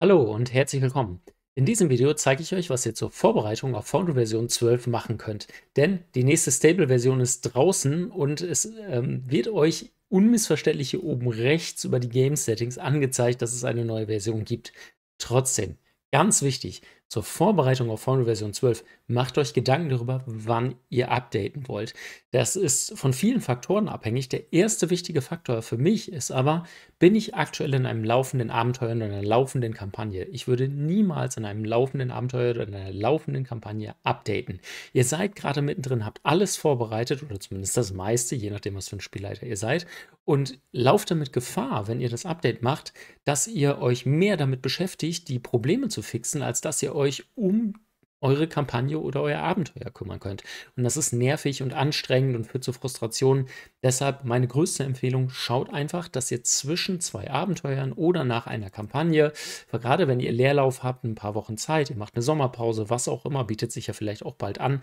Hallo und herzlich willkommen. In diesem Video zeige ich euch, was ihr zur Vorbereitung auf Foundry Version 12 machen könnt. Denn die nächste Stable-Version ist draußen und es ähm, wird euch unmissverständlich hier oben rechts über die Game Settings angezeigt, dass es eine neue Version gibt. Trotzdem, ganz wichtig, zur Vorbereitung auf Final Version 12 macht euch Gedanken darüber, wann ihr updaten wollt. Das ist von vielen Faktoren abhängig. Der erste wichtige Faktor für mich ist aber, bin ich aktuell in einem laufenden Abenteuer oder einer laufenden Kampagne? Ich würde niemals in einem laufenden Abenteuer oder in einer laufenden Kampagne updaten. Ihr seid gerade mittendrin, habt alles vorbereitet oder zumindest das meiste, je nachdem, was für ein Spielleiter ihr seid und lauft damit Gefahr, wenn ihr das Update macht, dass ihr euch mehr damit beschäftigt, die Probleme zu fixen, als dass ihr euch um eure Kampagne oder euer Abenteuer kümmern könnt. Und das ist nervig und anstrengend und führt zu Frustrationen. Deshalb meine größte Empfehlung, schaut einfach, dass ihr zwischen zwei Abenteuern oder nach einer Kampagne, weil gerade wenn ihr Leerlauf habt, ein paar Wochen Zeit, ihr macht eine Sommerpause, was auch immer, bietet sich ja vielleicht auch bald an,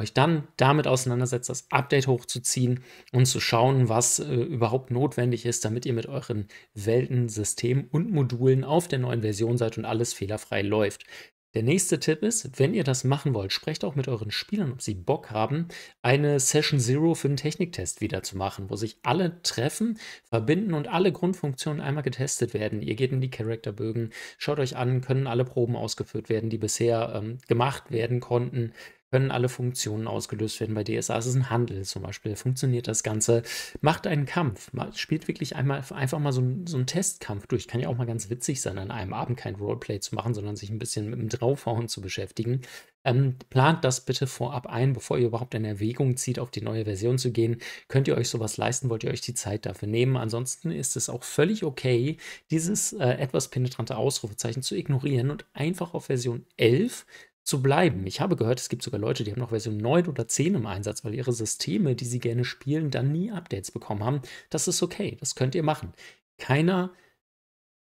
euch dann damit auseinandersetzt, das Update hochzuziehen und zu schauen, was äh, überhaupt notwendig ist, damit ihr mit euren Welten, Systemen und Modulen auf der neuen Version seid und alles fehlerfrei läuft. Der nächste Tipp ist, wenn ihr das machen wollt, sprecht auch mit euren Spielern, ob sie Bock haben, eine Session Zero für den Techniktest wieder zu machen, wo sich alle treffen, verbinden und alle Grundfunktionen einmal getestet werden. Ihr geht in die Charakterbögen, schaut euch an, können alle Proben ausgeführt werden, die bisher ähm, gemacht werden konnten können alle Funktionen ausgelöst werden bei DSA. ist Es ein Handel zum Beispiel, funktioniert das Ganze, macht einen Kampf, spielt wirklich einmal einfach mal so, so einen Testkampf durch. Kann ja auch mal ganz witzig sein, an einem Abend kein Roleplay zu machen, sondern sich ein bisschen mit dem Draufhauen zu beschäftigen. Ähm, plant das bitte vorab ein, bevor ihr überhaupt in Erwägung zieht, auf die neue Version zu gehen. Könnt ihr euch sowas leisten? Wollt ihr euch die Zeit dafür nehmen? Ansonsten ist es auch völlig okay, dieses äh, etwas penetrante Ausrufezeichen zu ignorieren und einfach auf Version 11 zu bleiben. Ich habe gehört, es gibt sogar Leute, die haben noch Version 9 oder 10 im Einsatz, weil ihre Systeme, die sie gerne spielen, dann nie Updates bekommen haben. Das ist okay, das könnt ihr machen. Keiner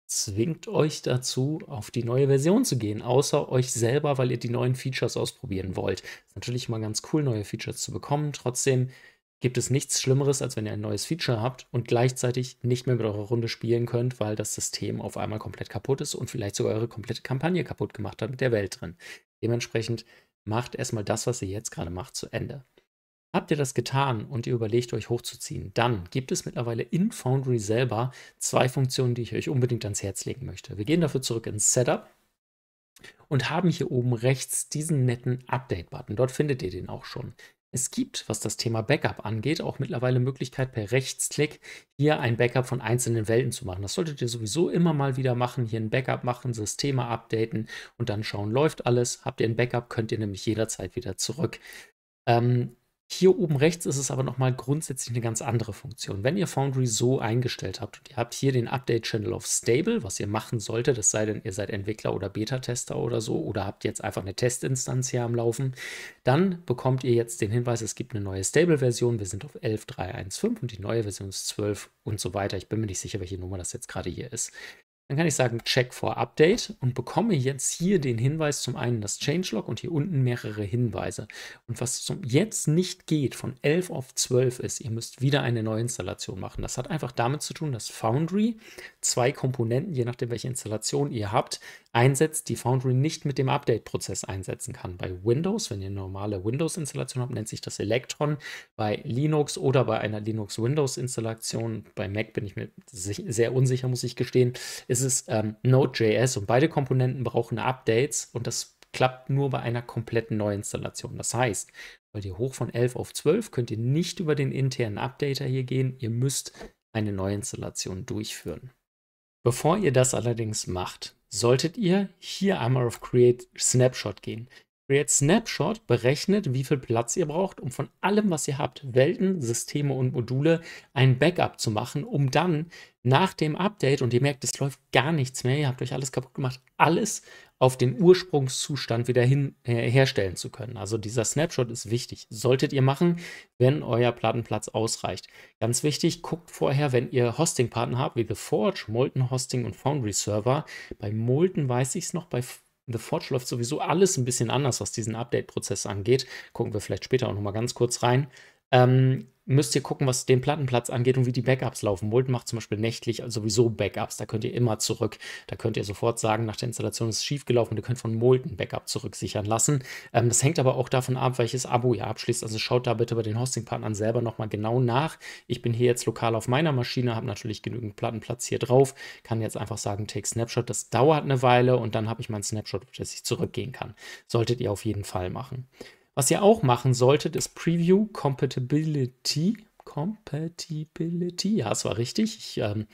zwingt euch dazu, auf die neue Version zu gehen, außer euch selber, weil ihr die neuen Features ausprobieren wollt. Ist natürlich immer ganz cool, neue Features zu bekommen. Trotzdem gibt es nichts Schlimmeres, als wenn ihr ein neues Feature habt und gleichzeitig nicht mehr mit eurer Runde spielen könnt, weil das System auf einmal komplett kaputt ist und vielleicht sogar eure komplette Kampagne kaputt gemacht hat mit der Welt drin. Dementsprechend macht erstmal das, was ihr jetzt gerade macht, zu Ende. Habt ihr das getan und ihr überlegt euch hochzuziehen, dann gibt es mittlerweile in Foundry selber zwei Funktionen, die ich euch unbedingt ans Herz legen möchte. Wir gehen dafür zurück ins Setup und haben hier oben rechts diesen netten Update-Button. Dort findet ihr den auch schon. Es gibt, was das Thema Backup angeht, auch mittlerweile Möglichkeit, per Rechtsklick hier ein Backup von einzelnen Welten zu machen. Das solltet ihr sowieso immer mal wieder machen, hier ein Backup machen, Systeme updaten und dann schauen, läuft alles. Habt ihr ein Backup, könnt ihr nämlich jederzeit wieder zurück. Ähm, hier oben rechts ist es aber nochmal grundsätzlich eine ganz andere Funktion. Wenn ihr Foundry so eingestellt habt und ihr habt hier den Update-Channel auf Stable, was ihr machen solltet, es sei denn, ihr seid Entwickler oder Beta-Tester oder so oder habt jetzt einfach eine Testinstanz hier am Laufen, dann bekommt ihr jetzt den Hinweis, es gibt eine neue Stable-Version, wir sind auf 11.3.1.5 und die neue Version ist 12 und so weiter. Ich bin mir nicht sicher, welche Nummer das jetzt gerade hier ist. Dann kann ich sagen Check for Update und bekomme jetzt hier den Hinweis zum einen das Changelog und hier unten mehrere Hinweise. Und was zum jetzt nicht geht von 11 auf 12 ist, ihr müsst wieder eine Neuinstallation machen. Das hat einfach damit zu tun, dass Foundry zwei Komponenten, je nachdem welche Installation ihr habt, einsetzt, die Foundry nicht mit dem Update-Prozess einsetzen kann. Bei Windows, wenn ihr eine normale Windows-Installation habt, nennt sich das Electron. Bei Linux oder bei einer Linux-Windows-Installation, bei Mac bin ich mir sehr unsicher, muss ich gestehen, ist ist es ähm, Node.js und beide Komponenten brauchen Updates und das klappt nur bei einer kompletten Neuinstallation. Das heißt, wollt ihr hoch von 11 auf 12, könnt ihr nicht über den internen Updater hier gehen. Ihr müsst eine Neuinstallation durchführen. Bevor ihr das allerdings macht, solltet ihr hier einmal auf Create Snapshot gehen. Create Snapshot berechnet, wie viel Platz ihr braucht, um von allem, was ihr habt, Welten, Systeme und Module, ein Backup zu machen, um dann nach dem Update, und ihr merkt, es läuft gar nichts mehr, ihr habt euch alles kaputt gemacht, alles auf den Ursprungszustand wieder hin, äh, herstellen zu können. Also dieser Snapshot ist wichtig. Solltet ihr machen, wenn euer Plattenplatz ausreicht. Ganz wichtig, guckt vorher, wenn ihr Hosting-Partner habt, wie The Forge, Molten Hosting und Foundry Server. Bei Molten weiß ich es noch, bei The Forge läuft sowieso alles ein bisschen anders, was diesen Update-Prozess angeht. Gucken wir vielleicht später auch nochmal ganz kurz rein. Ähm, müsst ihr gucken, was den Plattenplatz angeht und wie die Backups laufen. Molten macht zum Beispiel nächtlich also sowieso Backups. Da könnt ihr immer zurück. Da könnt ihr sofort sagen, nach der Installation ist es schief gelaufen und ihr könnt von Molten Backup zurücksichern lassen. Ähm, das hängt aber auch davon ab, welches Abo ihr abschließt. Also schaut da bitte bei den Hosting-Partnern selber nochmal genau nach. Ich bin hier jetzt lokal auf meiner Maschine, habe natürlich genügend Plattenplatz hier drauf, kann jetzt einfach sagen, take Snapshot. Das dauert eine Weile und dann habe ich meinen Snapshot, dass ich zurückgehen kann. Solltet ihr auf jeden Fall machen. Was ihr auch machen solltet, ist Preview Compatibility. Compatibility, ja, es war richtig. Ich ähm,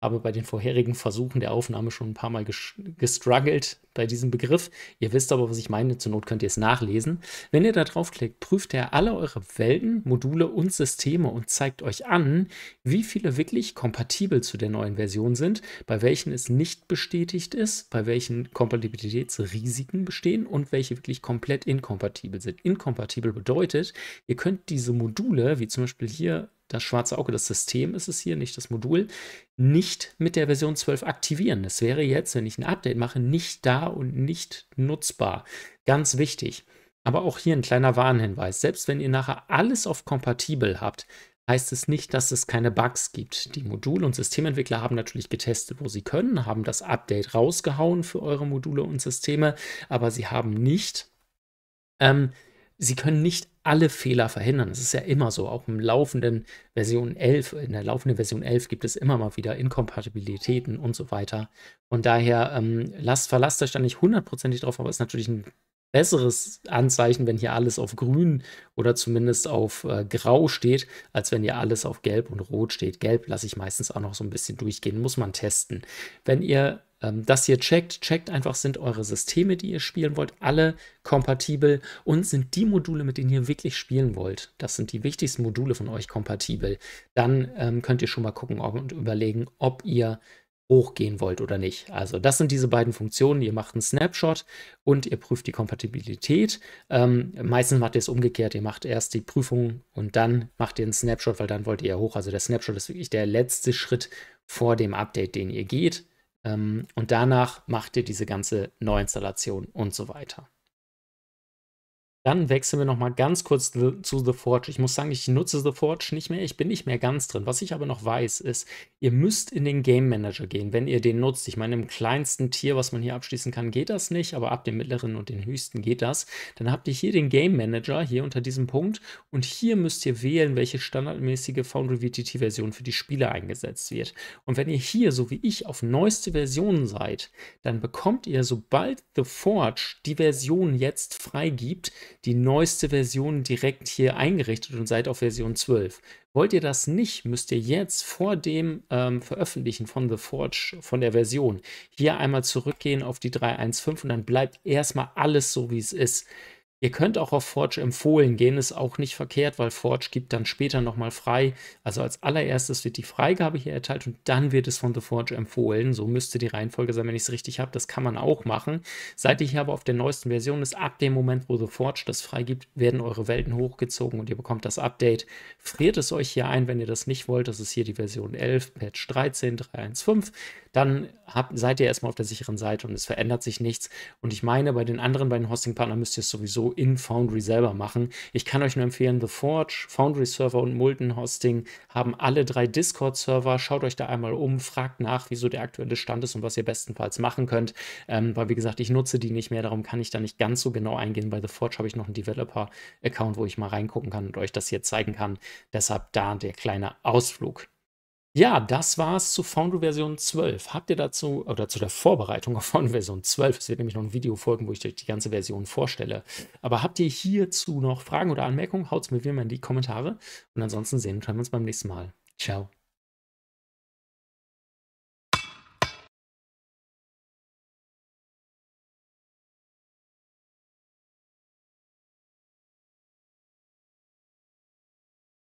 habe bei den vorherigen Versuchen der Aufnahme schon ein paar Mal gestruggelt bei diesem Begriff. Ihr wisst aber, was ich meine. Zur Not könnt ihr es nachlesen. Wenn ihr da draufklickt, prüft er alle eure Welten, Module und Systeme und zeigt euch an, wie viele wirklich kompatibel zu der neuen Version sind, bei welchen es nicht bestätigt ist, bei welchen Kompatibilitätsrisiken bestehen und welche wirklich komplett inkompatibel sind. Inkompatibel bedeutet, ihr könnt diese Module, wie zum Beispiel hier das schwarze Auge, das System ist es hier, nicht das Modul, nicht mit der Version 12 aktivieren. Das wäre jetzt, wenn ich ein Update mache, nicht da und nicht nutzbar. Ganz wichtig. Aber auch hier ein kleiner Warnhinweis. Selbst wenn ihr nachher alles auf kompatibel habt, heißt es nicht, dass es keine Bugs gibt. Die Modul- und Systementwickler haben natürlich getestet, wo sie können, haben das Update rausgehauen für eure Module und Systeme, aber sie haben nicht ähm, sie können nicht alle Fehler verhindern. Das ist ja immer so. Auch im laufenden Version 11, in der laufenden Version 11 gibt es immer mal wieder Inkompatibilitäten und so weiter. Von daher, ähm, lasst, verlasst euch da nicht hundertprozentig drauf, aber ist natürlich ein besseres Anzeichen, wenn hier alles auf grün oder zumindest auf äh, grau steht, als wenn hier alles auf gelb und rot steht. Gelb lasse ich meistens auch noch so ein bisschen durchgehen, muss man testen. Wenn ihr ähm, dass ihr checkt. Checkt einfach, sind eure Systeme, die ihr spielen wollt, alle kompatibel und sind die Module, mit denen ihr wirklich spielen wollt, das sind die wichtigsten Module von euch kompatibel. Dann ähm, könnt ihr schon mal gucken und überlegen, ob ihr hochgehen wollt oder nicht. Also das sind diese beiden Funktionen. Ihr macht einen Snapshot und ihr prüft die Kompatibilität. Ähm, meistens macht ihr es umgekehrt. Ihr macht erst die Prüfung und dann macht ihr einen Snapshot, weil dann wollt ihr ja hoch. Also der Snapshot ist wirklich der letzte Schritt vor dem Update, den ihr geht. Ähm, und danach macht ihr diese ganze Neuinstallation und so weiter. Dann wechseln wir nochmal ganz kurz zu The Forge. Ich muss sagen, ich nutze The Forge nicht mehr. Ich bin nicht mehr ganz drin. Was ich aber noch weiß, ist, ihr müsst in den Game Manager gehen, wenn ihr den nutzt. Ich meine, im kleinsten Tier, was man hier abschließen kann, geht das nicht. Aber ab dem mittleren und den höchsten geht das. Dann habt ihr hier den Game Manager, hier unter diesem Punkt. Und hier müsst ihr wählen, welche standardmäßige Foundry VTT-Version für die Spieler eingesetzt wird. Und wenn ihr hier, so wie ich, auf neueste Versionen seid, dann bekommt ihr, sobald The Forge die Version jetzt freigibt, die neueste Version direkt hier eingerichtet und seid auf Version 12. Wollt ihr das nicht, müsst ihr jetzt vor dem ähm, Veröffentlichen von The Forge, von der Version, hier einmal zurückgehen auf die 3.1.5 und dann bleibt erstmal alles so, wie es ist. Ihr könnt auch auf Forge empfohlen gehen, ist auch nicht verkehrt, weil Forge gibt dann später nochmal frei. Also als allererstes wird die Freigabe hier erteilt und dann wird es von The Forge empfohlen. So müsste die Reihenfolge sein, wenn ich es richtig habe. Das kann man auch machen. Seid ihr hier aber auf der neuesten Version ist, ab dem Moment, wo The Forge das freigibt, werden eure Welten hochgezogen und ihr bekommt das Update. Friert es euch hier ein, wenn ihr das nicht wollt. Das ist hier die Version 11, Patch 13, 315. Dann habt, seid ihr erstmal auf der sicheren Seite und es verändert sich nichts. Und ich meine, bei den anderen beiden Hosting-Partnern müsst ihr es sowieso in Foundry selber machen. Ich kann euch nur empfehlen, The Forge, Foundry Server und Molten Hosting haben alle drei Discord-Server. Schaut euch da einmal um, fragt nach, wieso der aktuelle Stand ist und was ihr bestenfalls machen könnt. Ähm, weil, wie gesagt, ich nutze die nicht mehr, darum kann ich da nicht ganz so genau eingehen. Bei The Forge habe ich noch einen Developer-Account, wo ich mal reingucken kann und euch das hier zeigen kann. Deshalb da der kleine Ausflug. Ja, das war's zu Foundry Version 12. Habt ihr dazu oder zu der Vorbereitung auf Foundry Version 12, es wird nämlich noch ein Video folgen, wo ich euch die ganze Version vorstelle. Aber habt ihr hierzu noch Fragen oder Anmerkungen, haut's mir wie immer in die Kommentare und ansonsten sehen und hören wir uns beim nächsten Mal. Ciao.